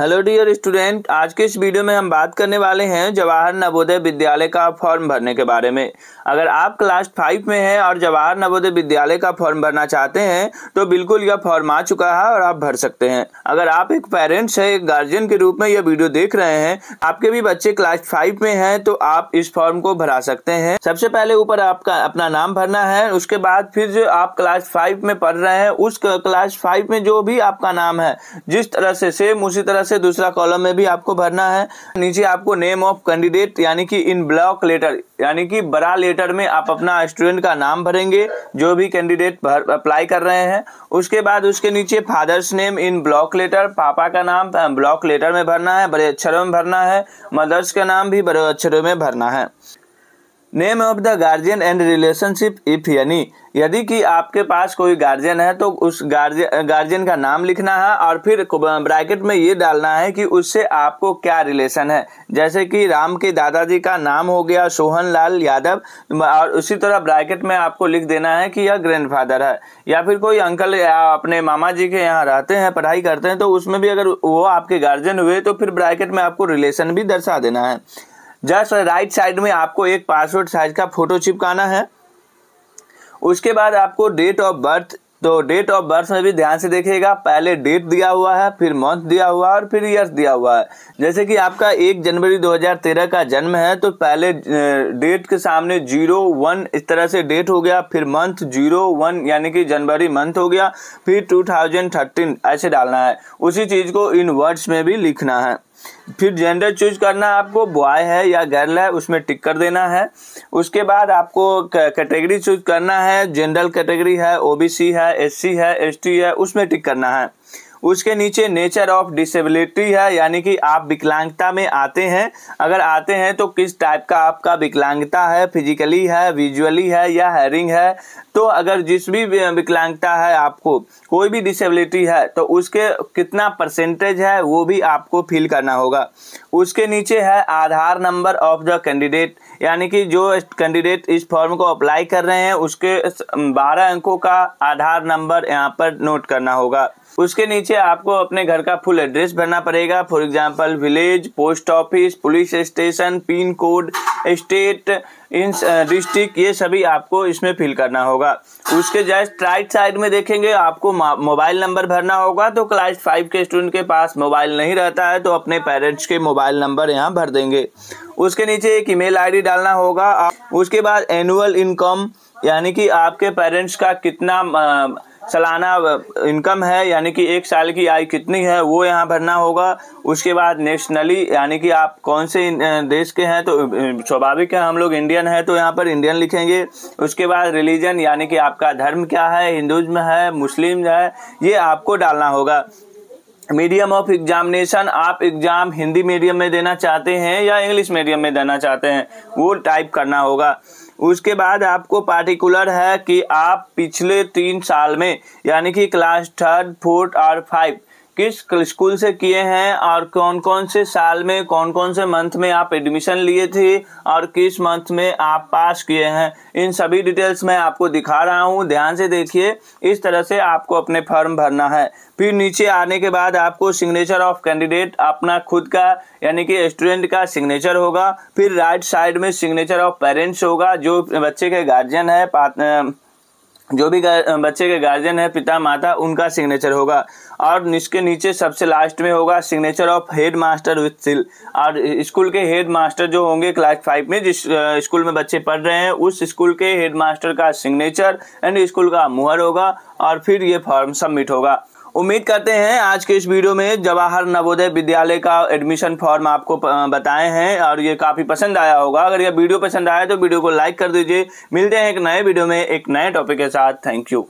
hello dear student आज के इस वीडियो में हम बात करने वाले हैं जवाहर नवोदय विद्यालय का फॉर्म भरने के बारे में अगर आप क्लास फाइव में हैं और जवाहर नवोदय विद्यालय का फॉर्म भरना चाहते हैं तो बिल्कुल यह फॉर्म आ चुका है और आप भर सकते हैं अगर आप एक पेरेंट्स है एक गार्जियन के रूप में यह वीडियो देख रहे हैं आपके भी बच्चे क्लास फाइव में है तो आप इस फॉर्म को भरा सकते हैं सबसे पहले ऊपर आपका अपना नाम भरना है उसके बाद फिर जो आप क्लास फाइव में पढ़ रहे हैं उस क्लास फाइव में जो भी आपका नाम है जिस तरह से सेम उसी तरह से दूसरा कॉलम में भी आपको भरना है नीचे आपको नेम ऑफ कैंडिडेट यानी कि इन ब्लॉक लेटर यानी कि बड़ा लेटर में आप अपना स्टूडेंट का नाम भरेंगे जो भी कैंडिडेट अप्लाई कर रहे हैं उसके बाद उसके नीचे father's name in block letter पापा का नाम ब्लॉक लेटर में भरना है बड़े अक्षरों में भरना है मदर्स का नाम भी बड़े अक्षरों में भरना है name of the guardian and relationship if यानी यदि कि आपके पास कोई गार्जियन है तो उस गार्जियन गार्जियन का नाम लिखना है और फिर ब्रैकेट में ये डालना है कि उससे आपको क्या रिलेशन है जैसे कि राम के दादाजी का नाम हो गया सोहन लाल यादव और उसी तरह ब्रैकेट में आपको लिख देना है कि यह ग्रैंडफादर है या फिर कोई अंकल या अपने मामा जी के यहाँ रहते हैं पढ़ाई करते हैं तो उसमें भी अगर वो आपके गार्जियन हुए तो फिर ब्रैकेट में आपको रिलेशन भी दर्शा देना है जस्ट राइट साइड में आपको एक पासवर्ड साइज का फोटो चिपकाना है उसके बाद आपको डेट ऑफ बर्थ तो डेट ऑफ बर्थ में भी ध्यान से देखिएगा पहले डेट दिया हुआ है फिर मंथ दिया हुआ है और फिर ईयर दिया हुआ है जैसे कि आपका एक जनवरी 2013 का जन्म है तो पहले डेट के सामने जीरो वन इस तरह से डेट हो गया फिर मंथ जीरो वन यानी कि जनवरी मंथ हो गया फिर 2013 ऐसे डालना है उसी चीज़ को इन वर्ड्स में भी लिखना है फिर जेंडर चूज करना आपको बॉय है या गर्ल है उसमें टिक कर देना है उसके बाद आपको कैटेगरी चूज करना है जनरल कैटेगरी है ओबीसी है एससी है एसटी है उसमें टिक करना है उसके नीचे नेचर ऑफ डिसेबिलिटी है यानी कि आप विकलांगता में आते हैं अगर आते हैं तो किस टाइप का आपका विकलांगता है फिजिकली है विजुअली है या हेरिंग है तो अगर जिस भी विकलांगता है आपको कोई भी डिसेबिलिटी है तो उसके कितना परसेंटेज है वो भी आपको फिल करना होगा उसके नीचे है Aadhaar number of the candidate यानी कि जो कैंडिडेट इस फॉर्म को अप्लाई कर रहे हैं उसके बारह अंकों का आधार नंबर यहाँ पर नोट करना होगा उसके नीचे आपको अपने घर का फुल एड्रेस भरना पड़ेगा for example village post office police station pin code state in district ये सभी आपको इसमें फिल करना होगा उसके जस्ट राइट साइड में देखेंगे आपको मोबाइल नंबर भरना होगा तो क्लास फाइव के स्टूडेंट के पास मोबाइल नहीं रहता है तो अपने पेरेंट्स के मोबाइल नंबर यहाँ भर देंगे उसके नीचे एक ईमेल आईडी डालना होगा उसके बाद एनुअल इनकम यानी कि आपके पेरेंट्स का कितना uh, सालाना इनकम है यानी कि एक साल की आय कितनी है वो यहाँ भरना होगा उसके बाद नेशनली यानी कि आप कौन से देश के हैं तो स्वाभाविक है हम लोग इंडियन है तो यहाँ पर इंडियन लिखेंगे उसके बाद रिलीजन यानी कि आपका धर्म क्या है हिंदुज्म है मुस्लिम है ये आपको डालना होगा मीडियम ऑफ एग्जामिनेशन आप एग्जाम हिंदी मीडियम में देना चाहते हैं या इंग्लिश मीडियम में देना चाहते हैं वो टाइप करना होगा उसके बाद आपको पार्टिकुलर है कि आप पिछले तीन साल में यानी कि क्लास थर्ड फोर्थ और फाइव किस स्कूल से किए हैं और कौन कौन से साल में कौन कौन से मंथ में आप एडमिशन लिए थे और किस मंथ में आप पास किए हैं इन सभी डिटेल्स मैं आपको दिखा रहा हूँ ध्यान से देखिए इस तरह से आपको अपने फॉर्म भरना है फिर नीचे आने के बाद आपको सिग्नेचर ऑफ कैंडिडेट अपना खुद का यानी कि स्टूडेंट का सिग्नेचर होगा फिर राइट साइड में सिग्नेचर ऑफ पेरेंट्स होगा जो बच्चे के गार्जियन है जो भी बच्चे के गार्जियन है पिता माता उनका सिग्नेचर होगा और इसके नीचे सबसे लास्ट में होगा signature of headmaster with seal और स्कूल के हेड मास्टर जो होंगे क्लास फाइव में जिस स्कूल में बच्चे पढ़ रहे हैं उस स्कूल के हेड मास्टर का सिग्नेचर एंड स्कूल का मुहर होगा और फिर ये फॉर्म सबमिट होगा उम्मीद करते हैं आज के इस वीडियो में जवाहर नवोदय विद्यालय का एडमिशन फॉर्म आपको बताए हैं और ये काफ़ी पसंद आया होगा अगर ये वीडियो पसंद आया तो वीडियो को लाइक कर दीजिए मिलते हैं एक नए वीडियो में एक नए टॉपिक के साथ थैंक यू